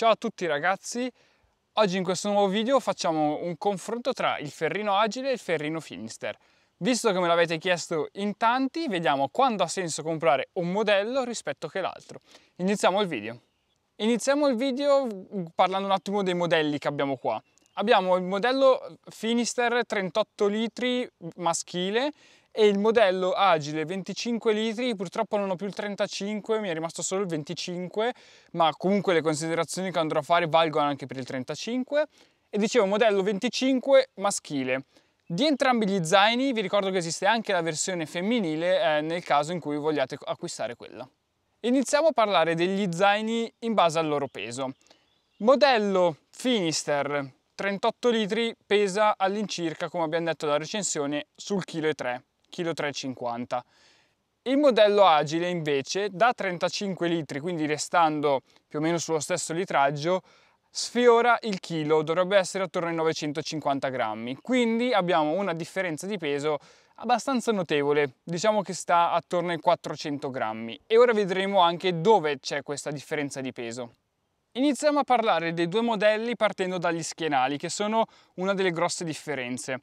Ciao a tutti ragazzi, oggi in questo nuovo video facciamo un confronto tra il ferrino agile e il ferrino Finister. Visto che me l'avete chiesto in tanti, vediamo quando ha senso comprare un modello rispetto che l'altro. Iniziamo il video. Iniziamo il video parlando un attimo dei modelli che abbiamo qua. Abbiamo il modello Finister 38 litri maschile e il modello agile 25 litri purtroppo non ho più il 35 mi è rimasto solo il 25 ma comunque le considerazioni che andrò a fare valgono anche per il 35 e dicevo modello 25 maschile di entrambi gli zaini vi ricordo che esiste anche la versione femminile eh, nel caso in cui vogliate acquistare quella. Iniziamo a parlare degli zaini in base al loro peso. Modello Finister 38 litri pesa all'incirca, come abbiamo detto dalla recensione, sul chilo e 3 kg. Il modello agile invece da 35 litri, quindi restando più o meno sullo stesso litraggio, sfiora il chilo, dovrebbe essere attorno ai 950 grammi, quindi abbiamo una differenza di peso abbastanza notevole, diciamo che sta attorno ai 400 grammi e ora vedremo anche dove c'è questa differenza di peso. Iniziamo a parlare dei due modelli partendo dagli schienali che sono una delle grosse differenze.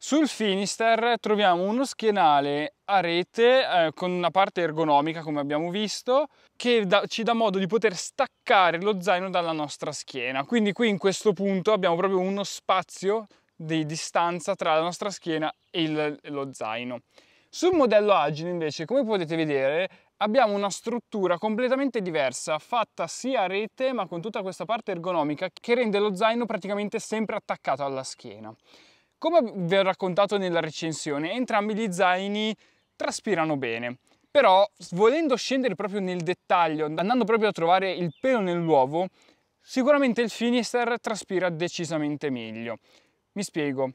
Sul Finister troviamo uno schienale a rete eh, con una parte ergonomica come abbiamo visto che da, ci dà modo di poter staccare lo zaino dalla nostra schiena quindi qui in questo punto abbiamo proprio uno spazio di distanza tra la nostra schiena e il, lo zaino. Sul modello agile invece come potete vedere abbiamo una struttura completamente diversa, fatta sia a rete ma con tutta questa parte ergonomica che rende lo zaino praticamente sempre attaccato alla schiena. Come vi ho raccontato nella recensione, entrambi gli zaini traspirano bene. Però, volendo scendere proprio nel dettaglio, andando proprio a trovare il pelo nell'uovo, sicuramente il Finister traspira decisamente meglio. Mi spiego.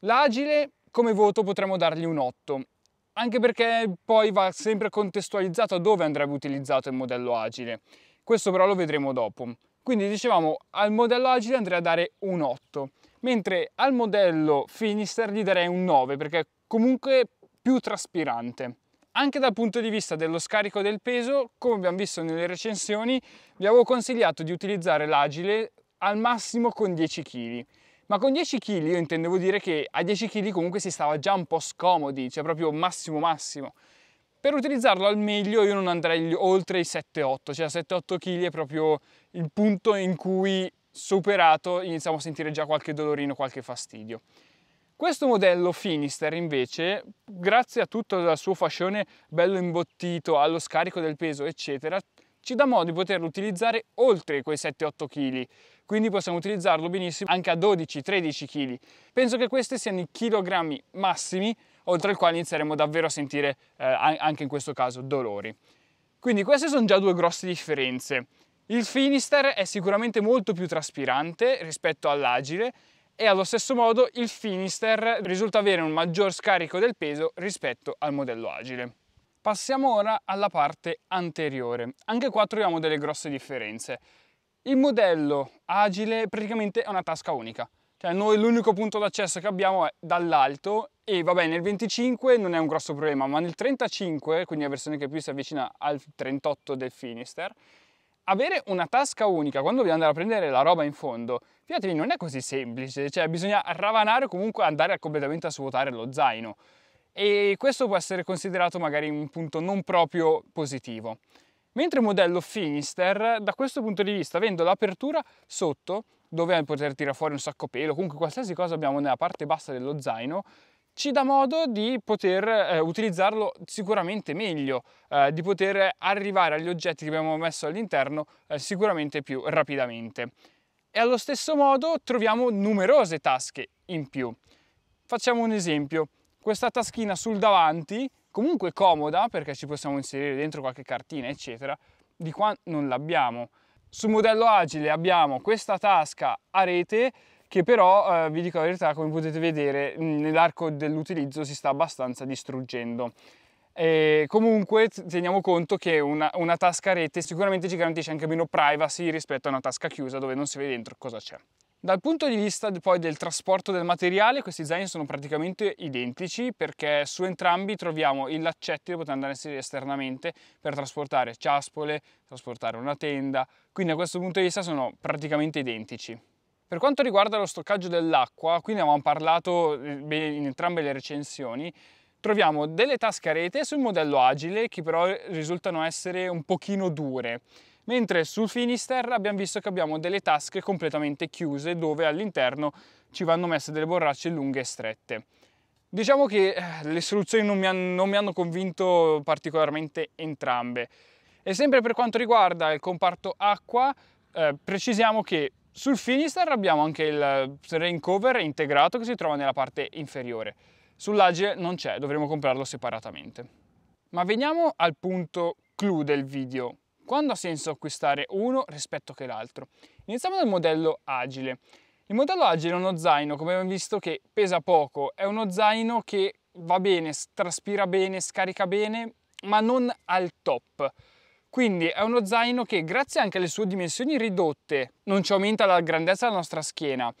L'agile, come voto, potremmo dargli un 8, anche perché poi va sempre contestualizzato dove andrebbe utilizzato il modello agile. Questo però lo vedremo dopo. Quindi dicevamo al modello agile andrei a dare un 8, mentre al modello Finister gli darei un 9 perché è comunque più traspirante. Anche dal punto di vista dello scarico del peso, come abbiamo visto nelle recensioni, vi avevo consigliato di utilizzare l'agile al massimo con 10 kg. Ma con 10 kg io intendevo dire che a 10 kg comunque si stava già un po' scomodi, cioè proprio massimo massimo. Per utilizzarlo al meglio io non andrei oltre i 7-8, cioè 7-8 kg è proprio il punto in cui superato iniziamo a sentire già qualche dolorino, qualche fastidio. Questo modello Finister invece, grazie a tutto il suo fascione bello imbottito, allo scarico del peso eccetera, ci dà modo di poterlo utilizzare oltre quei 7-8 kg, quindi possiamo utilizzarlo benissimo anche a 12-13 kg. Penso che questi siano i chilogrammi massimi oltre al quale inizieremo davvero a sentire eh, anche in questo caso dolori. Quindi queste sono già due grosse differenze. Il Finister è sicuramente molto più traspirante rispetto all'Agile e allo stesso modo il Finister risulta avere un maggior scarico del peso rispetto al modello Agile. Passiamo ora alla parte anteriore. Anche qua troviamo delle grosse differenze. Il modello agile praticamente è una tasca unica, cioè noi l'unico punto d'accesso che abbiamo è dall'alto e va bene, nel 25 non è un grosso problema, ma nel 35, quindi la versione che più si avvicina al 38 del Finister, avere una tasca unica quando dobbiamo andare a prendere la roba in fondo, fidatevi, non è così semplice, cioè bisogna ravanare o comunque andare completamente a svuotare lo zaino e questo può essere considerato magari un punto non proprio positivo. Mentre il modello Finister, da questo punto di vista, avendo l'apertura sotto, dove poter tirare fuori un sacco pelo, comunque qualsiasi cosa abbiamo nella parte bassa dello zaino, ci dà modo di poter eh, utilizzarlo sicuramente meglio, eh, di poter arrivare agli oggetti che abbiamo messo all'interno eh, sicuramente più rapidamente. E allo stesso modo troviamo numerose tasche in più. Facciamo un esempio. Questa taschina sul davanti comunque comoda perché ci possiamo inserire dentro qualche cartina eccetera, di qua non l'abbiamo. Sul modello agile abbiamo questa tasca a rete che però eh, vi dico la verità come potete vedere mm, nell'arco dell'utilizzo si sta abbastanza distruggendo. E comunque teniamo conto che una, una tasca a rete sicuramente ci garantisce anche meno privacy rispetto a una tasca chiusa dove non si vede dentro cosa c'è. Dal punto di vista poi del trasporto del materiale, questi zaini sono praticamente identici perché su entrambi troviamo i laccetti che potranno andare esternamente per trasportare ciaspole, trasportare una tenda, quindi da questo punto di vista sono praticamente identici. Per quanto riguarda lo stoccaggio dell'acqua, qui ne avevamo parlato eh, in entrambe le recensioni, troviamo delle tasche a rete sul modello agile che però risultano essere un pochino dure mentre sul Finisterra abbiamo visto che abbiamo delle tasche completamente chiuse dove all'interno ci vanno messe delle borracce lunghe e strette. Diciamo che eh, le soluzioni non mi, hanno, non mi hanno convinto particolarmente entrambe. E sempre per quanto riguarda il comparto acqua, eh, precisiamo che sul Finister abbiamo anche il rain cover integrato che si trova nella parte inferiore. Sull'Agile non c'è, dovremo comprarlo separatamente. Ma veniamo al punto clou del video, quando ha senso acquistare uno rispetto che l'altro? Iniziamo dal modello agile. Il modello agile è uno zaino, come abbiamo visto, che pesa poco, è uno zaino che va bene, traspira bene, scarica bene, ma non al top. Quindi è uno zaino che, grazie anche alle sue dimensioni ridotte, non ci aumenta la grandezza della nostra schiena,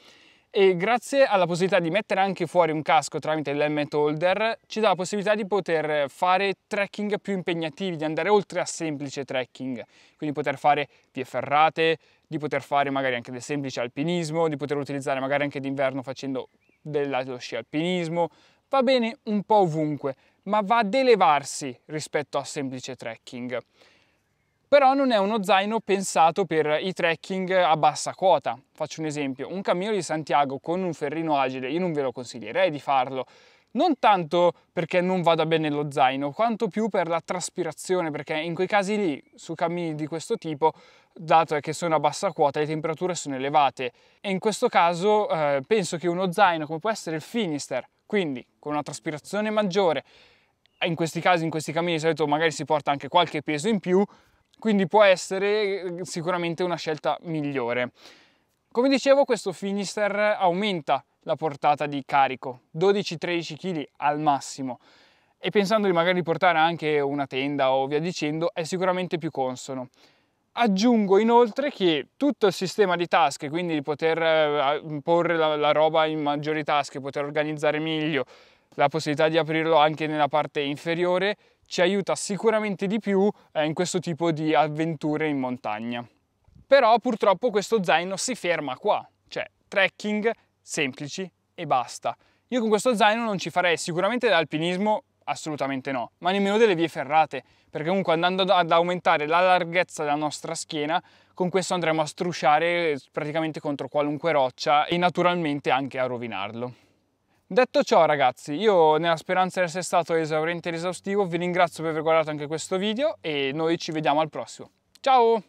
e grazie alla possibilità di mettere anche fuori un casco tramite l'helmet holder ci dà la possibilità di poter fare trekking più impegnativi, di andare oltre a semplice trekking, quindi poter fare vie ferrate, di poter fare magari anche del semplice alpinismo, di poter utilizzare magari anche d'inverno facendo dello sci alpinismo, va bene un po' ovunque, ma va ad elevarsi rispetto a semplice trekking però non è uno zaino pensato per i trekking a bassa quota. Faccio un esempio, un cammino di Santiago con un ferrino agile, io non ve lo consiglierei di farlo, non tanto perché non vada bene lo zaino, quanto più per la traspirazione, perché in quei casi lì, su cammini di questo tipo, dato che sono a bassa quota, le temperature sono elevate e in questo caso eh, penso che uno zaino come può essere il Finister, quindi con una traspirazione maggiore, in questi casi, in questi cammini di solito magari si porta anche qualche peso in più, quindi può essere eh, sicuramente una scelta migliore. Come dicevo, questo Finister aumenta la portata di carico, 12-13 kg al massimo, e pensando di magari portare anche una tenda o via dicendo, è sicuramente più consono. Aggiungo inoltre che tutto il sistema di tasche, quindi di poter eh, porre la, la roba in maggiori tasche, poter organizzare meglio, la possibilità di aprirlo anche nella parte inferiore, ci aiuta sicuramente di più eh, in questo tipo di avventure in montagna. Però purtroppo questo zaino si ferma qua, cioè trekking semplici e basta. Io con questo zaino non ci farei sicuramente dell'alpinismo, assolutamente no, ma nemmeno delle vie ferrate, perché comunque andando ad aumentare la larghezza della nostra schiena, con questo andremo a strusciare praticamente contro qualunque roccia e naturalmente anche a rovinarlo. Detto ciò ragazzi, io nella speranza di essere stato esauriente ed esaustivo vi ringrazio per aver guardato anche questo video e noi ci vediamo al prossimo. Ciao!